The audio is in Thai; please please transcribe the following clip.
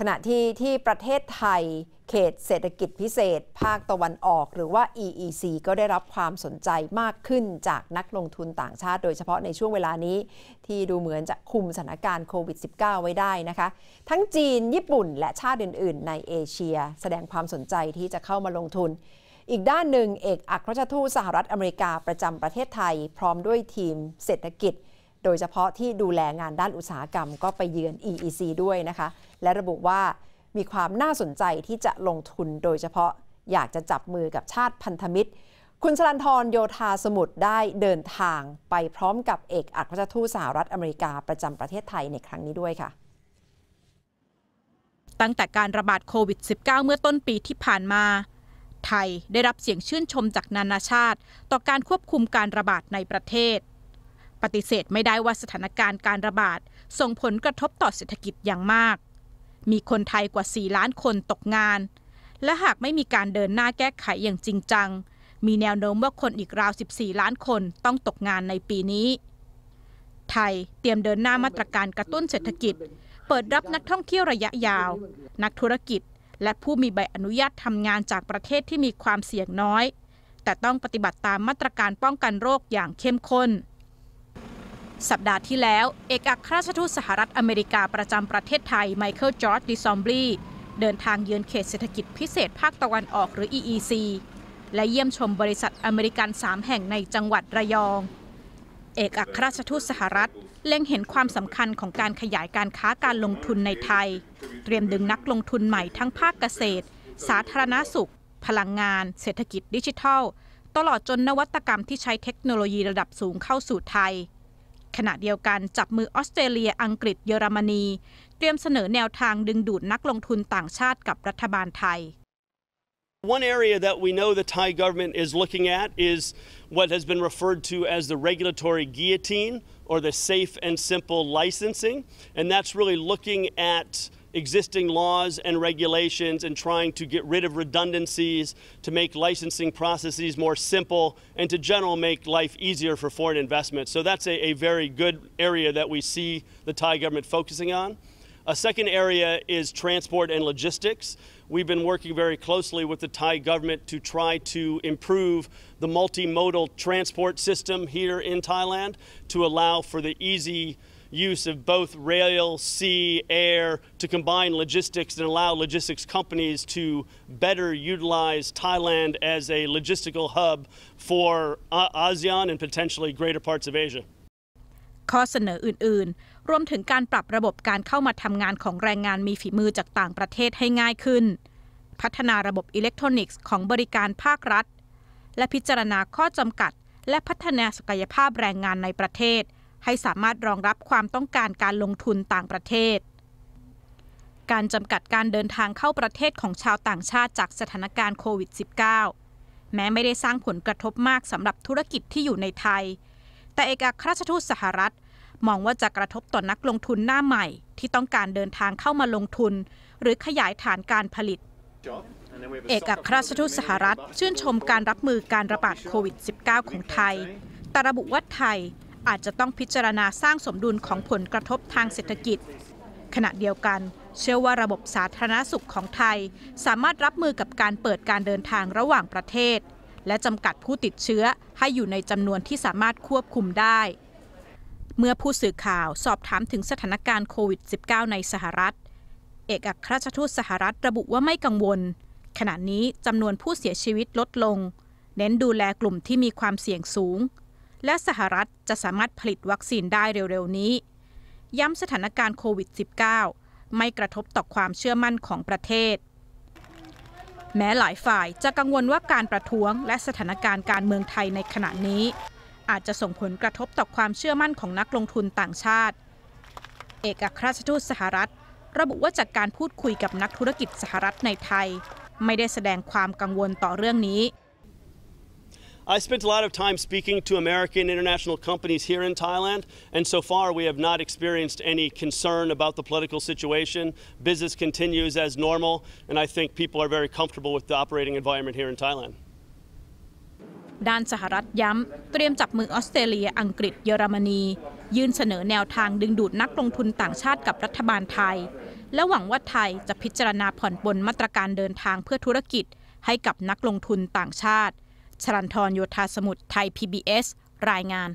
ขณะที่ที่ประเทศไทยเขตเศรษฐกิจพิเศษ ภาคตะวันออกหรือว่า EEC ก็ได้รับความสนใจมากขึ้นจากนักลงทุนต่างชาติโดยเฉพาะในช่วงเวลานี้ ที่ดูเหมือนจะคุมสถานการณ์โควิด -19 ไว้ได้นะคะ ทั้งจีน ญี่ปุ่นและชาติอื่น ๆ ในเอเชีย แสดงความสนใจที่จะเข้ามาลงทุน อีกด้านหนึ่งเอกอัครราชทูตสหรัฐอเมริกาประจำประเทศไทย พร้อมด้วยทีมเศรษฐกิจโดยเฉพาะที่ดูแลงานด้านอุตสาหกรรมก็ไปเยือน EEC ด้วยนะคะ และระบุว่ามีความน่าสนใจที่จะลงทุนโดยเฉพาะอยากจะจับมือกับชาติพันธมิตร คุณชลันทรโยธาสมุทรได้เดินทางไปพร้อมกับเอกอัครราชทูตสหรัฐอเมริกา ประจำประเทศไทยในครั้งนี้ด้วยค่ะ ตั้งแต่การระบาดโควิด -19 เมื่อต้นปีที่ผ่านมา ไทยได้รับเสียงชื่นชมจากนานาชาติ ต่อการควบคุมการระบาดในประเทศปฏิเสธไม่ได้ว่าสถานการณ์การระบาดส่งผลกระทบต่อเศรษฐกิจอย่างมาก มีคนไทยกว่า 4 ล้านคนตกงาน และหากไม่มีการเดินหน้าแก้ไขอย่างจริงจัง มีแนวโน้มว่าคนอีกราว 14 ล้านคนต้องตกงานในปีนี้ ไทยเตรียมเดินหน้ามาตรการกระตุ้นเศรษฐกิจ เปิดรับนักท่องเที่ยวระยะยาว นักธุรกิจ และผู้มีใบอนุญาตทำงานจากประเทศที่มีความเสี่ยงน้อย แต่ต้องปฏิบัติตามมาตรการป้องกันโรคอย่างเข้มข้นสัปดาห์ที่แล้ว เอกอัครราชทูตสหรัฐอเมริกาประจำประเทศไทยไมเคิลจอร์จดิซอมบลีเดินทางเยือนเขตเศรษฐกิจพิเศษภาคตะวันออกหรือ EEC และเยี่ยมชมบริษัทอเมริกัน3แห่งในจังหวัดระยอง เอกอัครราชทูตสหรัฐ เล็งเห็นความสำคัญของการขยายการค้าการลงทุนในไทย เตรียมดึงนักลงทุนใหม่ทั้งภาคเกษตร สาธารณสุข พลังงาน เศรษฐกิจดิจิทัล ตลอดจนนวัตกรรมที่ใช้เทคโนโลยีระดับสูงเข้าสู่ไทยขณะเดียวกันจับมือออสเตรเลีย อังกฤษ เยอรมนี เตรียมเสนอแนวทางดึงดูดนักลงทุนต่างชาติกับรัฐบาลไทย One area that we know the Thai government is looking at is what has been referred to as the regulatory guillotine or the safe and simple licensing. And that's really looking at existing laws and regulations and trying to get rid of redundancies, to make licensing processes more simple, and to general make life easier for foreign investment. So that's a, a very good area that we see the Thai government focusing on. A second area is transport and logistics. We've been working very closely with the Thai government to try to improve the multimodal transport system here in Thailand to allow for the easy use of both rail, sea, air to combine logistics and allow logistics companies to better utilize Thailand as a logistical hub for ASEAN and potentially greater parts of Asia. ข้อเสนออื่น ๆ รวมถึงการปรับระบบการเข้ามาทำงานของแรงงานมีฝีมือจากต่างประเทศให้ง่ายขึ้น พัฒนาระบบอิเล็กทรอนิกส์ของบริการภาครัฐ และพิจารณาข้อจำกัด และพัฒนาศักยภาพแรงงานในประเทศให้สามารถรองรับความต้องการการลงทุนต่างประเทศ การจำกัดการเดินทางเข้าประเทศของชาวต่างชาติจากสถานการณ์โควิด -19 แม้ไม่ได้สร้างผลกระทบมากสำหรับธุรกิจที่อยู่ในไทย แต่เอกอัครราชทูตสหรัฐมองว่าจะกระทบต่อนนักลงทุนหน้าใหม่ที่ต้องการเดินทางเข้ามาลงทุน หรือขยายฐานการผลิต เอกอัครราชทูตสหรัฐชื่นชมการรับมือการระบาดโควิด -19 ของไทย แต่ระบุว่าไทยอาจจะต้องพิจารณาสร้างสมดุลของผลกระทบทางเศรษฐกิจ ขณะเดียวกัน เชื่อว่าระบบสาธารณสุขของไทย สามารถรับมือกับการเปิดการเดินทางระหว่างประเทศ และจำกัดผู้ติดเชื้อให้อยู่ในจำนวนที่สามารถควบคุมได้ เมื่อผู้สื่อข่าวสอบถามถึงสถานการณ์โควิด -19 ในสหรัฐ เอกอัครราชทูตสหรัฐระบุว่าไม่กังวล ขณะนี้จำนวนผู้เสียชีวิตลดลง เน้นดูแลกลุ่มที่มีความเสี่ยงสูงและสหรัฐจะสามารถผลิตวัคซีนได้เร็วๆ นี้ ย้ำสถานการณ์โควิด -19 ไม่กระทบต่อความเชื่อมั่นของประเทศ แม้หลายฝ่ายจะกังวลว่าการประท้วงและสถานการณ์การเมืองไทยในขณะนี้ อาจจะส่งผลกระทบต่อความเชื่อมั่นของนักลงทุนต่างชาติ เอกอัครราชทูตสหรัฐ ระบุว่าจากการพูดคุยกับนักธุรกิจสหรัฐในไทย ไม่ได้แสดงความกังวลต่อเรื่องนี้ I spent a lot of time speaking to American international companies here in Thailand, and so far we have not experienced any concern about the political situation. Business continues as normal, and I think people are very comfortable with the operating environment here in Thailand. ด้านสหรัฐย้ำเตรียมจับมือออสเตรเลีย อังกฤษ เยอรมนี ยื่นเสนอแนวทางดึงดูดนักลงทุนต่างชาติกับรัฐบาลไทย และหวังว่าไทยจะพิจารณาผ่อนปลนมาตรการเดินทางเพื่อธุรกิจให้กับนักลงทุนต่างชาติชลันทรโยธาสมุทรไทย PBS รายงาน